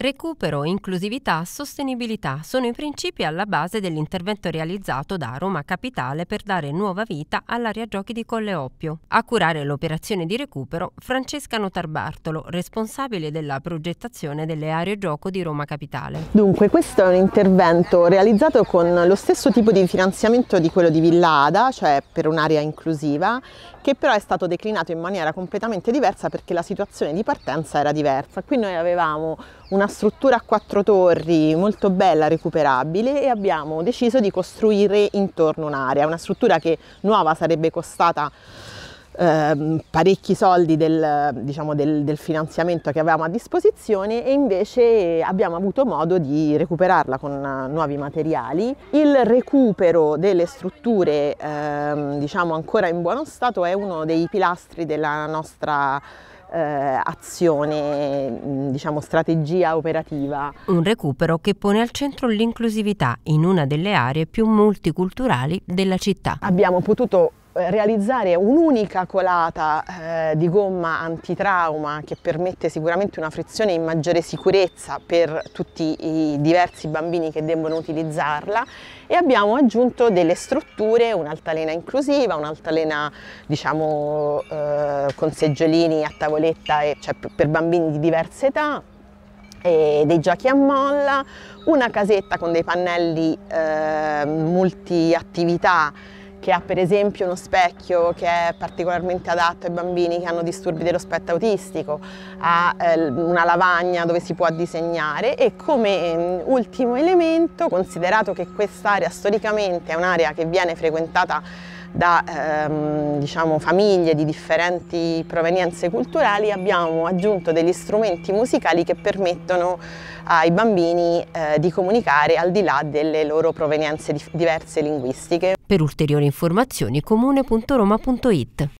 Recupero, inclusività, sostenibilità sono i principi alla base dell'intervento realizzato da Roma Capitale per dare nuova vita all'area giochi di Colle Oppio. A curare l'operazione di recupero Francesca Notarbartolo, responsabile della progettazione delle aree gioco di Roma Capitale. Dunque, questo è un intervento realizzato con lo stesso tipo di finanziamento di quello di Villada, cioè per un'area inclusiva, che però è stato declinato in maniera completamente diversa perché la situazione di partenza era diversa. Qui noi avevamo una struttura a quattro torri molto bella, recuperabile e abbiamo deciso di costruire intorno un'area, una struttura che nuova sarebbe costata eh, parecchi soldi del, diciamo, del, del, finanziamento che avevamo a disposizione e invece abbiamo avuto modo di recuperarla con eh, nuovi materiali. Il recupero delle strutture eh, diciamo ancora in buono stato è uno dei pilastri della nostra eh, azione, mm, diciamo strategia operativa. Un recupero che pone al centro l'inclusività in una delle aree più multiculturali della città. Abbiamo potuto eh, realizzare un'unica colata eh, di gomma antitrauma che permette sicuramente una frizione in maggiore sicurezza per tutti i diversi bambini che devono utilizzarla e abbiamo aggiunto delle strutture, un'altalena inclusiva, un'altalena diciamo eh, con seggiolini a tavoletta e, cioè, per bambini di diverse età, e dei giochi a molla, una casetta con dei pannelli eh, multiattività che ha per esempio uno specchio che è particolarmente adatto ai bambini che hanno disturbi dello spettro autistico, ha eh, una lavagna dove si può disegnare e come mm, ultimo elemento, considerato che quest'area storicamente è un'area che viene frequentata da ehm, diciamo, famiglie di differenti provenienze culturali abbiamo aggiunto degli strumenti musicali che permettono ai bambini eh, di comunicare al di là delle loro provenienze diverse linguistiche. Per ulteriori informazioni comune.roma.it